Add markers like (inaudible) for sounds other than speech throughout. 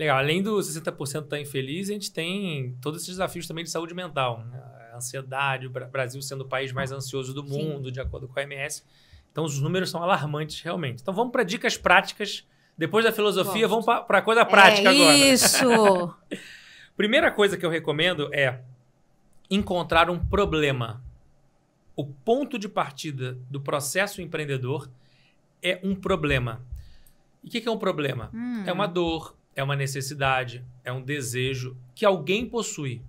Legal. Além do 60% estar tá infeliz, a gente tem todos esses desafios também de saúde mental. Né? A ansiedade, o Brasil sendo o país mais ansioso do mundo, Sim. de acordo com a OMS. Então, os números são alarmantes, realmente. Então, vamos para dicas práticas. Depois da filosofia, Gosto. vamos para a coisa prática é agora. Isso! (laughs) Primeira coisa que eu recomendo é encontrar um problema. O ponto de partida do processo empreendedor é um problema. E o que, que, é um problema? Hum. É uma dor, é uma necessidade, é um desejo que alguém possui.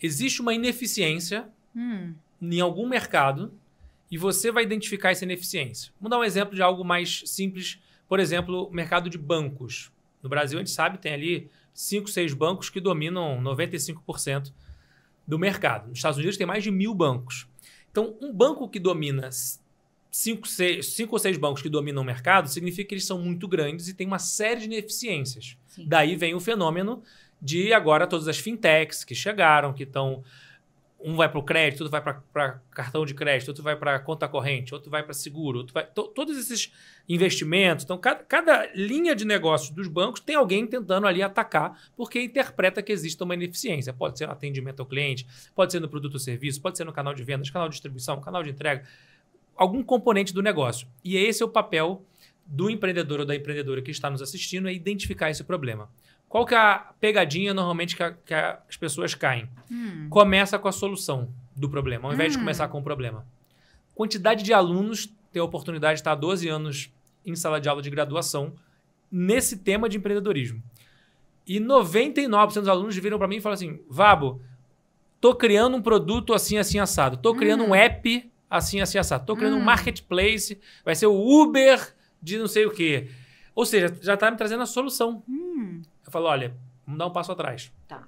Existe uma ineficiência hum. em algum mercado e você vai identificar essa ineficiência. Vamos dar um exemplo de algo mais simples. Por exemplo, o mercado de bancos. No Brasil, a gente sabe, tem ali cinco, seis bancos que dominam 95% do mercado. Nos Estados Unidos, tem mais de mil bancos. Então, um banco que domina cinco, seis, cinco ou seis bancos que dominam o mercado, significa que eles são muito grandes e tem uma série de ineficiências. Sim. Daí vem o fenômeno de agora todas as fintechs que chegaram, que estão. Um vai para o crédito, outro vai para cartão de crédito, outro vai para conta corrente, outro vai para seguro, outro vai. To, todos esses investimentos. Então, cada, cada linha de negócio dos bancos tem alguém tentando ali atacar, porque interpreta que existe uma ineficiência. Pode ser no atendimento ao cliente, pode ser no produto ou serviço, pode ser no canal de vendas, canal de distribuição, canal de entrega algum componente do negócio. E esse é o papel do empreendedor ou da empreendedora que está nos assistindo é identificar esse problema. Qual que é a pegadinha normalmente que, a, que as pessoas caem? Hum. Começa com a solução do problema, ao invés hum. de começar com o problema. Quantidade de alunos ter a oportunidade de estar há 12 anos em sala de aula de graduação nesse tema de empreendedorismo. E 99% dos alunos viram para mim e falaram assim: Vabo, tô criando um produto assim, assim, assado. Tô criando hum. um app assim, assim, assado. Estou criando hum. um marketplace, vai ser o Uber de não sei o quê. Ou seja, já está me trazendo a solução. Hum. Eu falo, olha, vamos dar um passo atrás. Tá.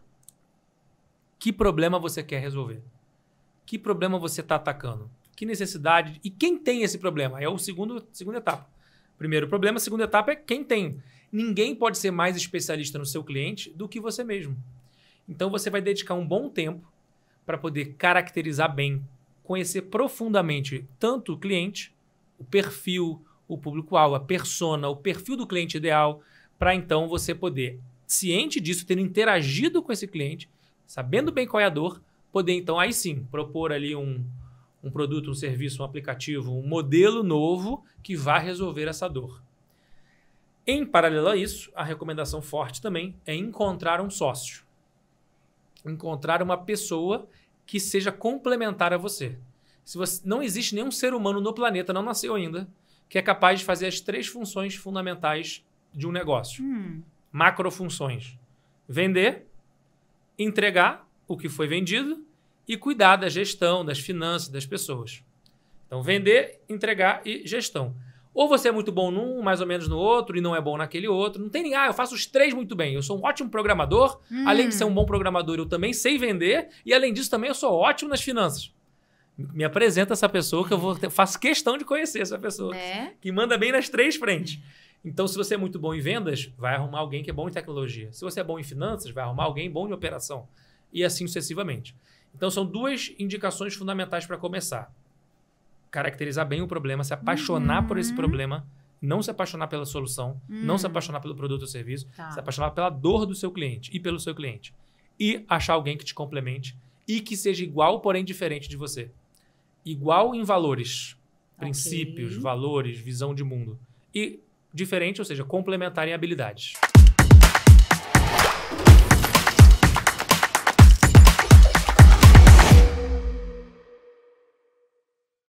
Que problema você quer resolver? Que problema você está atacando? Que necessidade? E quem tem esse problema? É o segundo, segunda etapa. Primeiro problema, segunda etapa é quem tem. Ninguém pode ser mais especialista no seu cliente do que você mesmo. Então você vai dedicar um bom tempo para poder caracterizar bem conhecer profundamente tanto o cliente, o perfil, o público-alvo, a persona, o perfil do cliente ideal, para então você poder, ciente disso, tendo interagido com esse cliente, sabendo bem qual é a dor, poder então aí sim propor ali um, um produto, um serviço, um aplicativo, um modelo novo que vá resolver essa dor. Em paralelo a isso, a recomendação forte também é encontrar um sócio. Encontrar uma pessoa que seja complementar a você. Se você não existe nenhum ser humano no planeta, não nasceu ainda, que é capaz de fazer as três funções fundamentais de um negócio. Hum. Macrofunções: vender, entregar o que foi vendido e cuidar da gestão, das finanças das pessoas. Então, vender, entregar e gestão. Ou você é muito bom num, mais ou menos no outro, e não é bom naquele outro. Não tem ninguém. Ah, eu faço os três muito bem. Eu sou um ótimo programador. Hum. Além de ser um hum. bom programador, eu também sei vender. E além disso, também eu sou ótimo nas finanças. Me apresenta essa pessoa que eu vou ter, faço questão de conhecer essa pessoa. É? Que manda bem nas três frentes. Então, se você é muito bom em vendas, vai arrumar alguém que é bom em tecnologia. Se você é bom em finanças, vai arrumar alguém bom em operação. E assim sucessivamente. Então, são duas indicações fundamentais para começar caracterizar bem o problema, se apaixonar uhum. por esse uhum. problema, não se apaixonar pela solução, uhum. não se hum. apaixonar pelo produto ou serviço, tá. se apaixonar pela dor do seu cliente e pelo seu cliente. E achar alguém que te complemente e que seja igual, porém diferente de você. Igual em valores, okay. princípios, valores, visão de mundo. E diferente, ou seja, complementar em habilidades.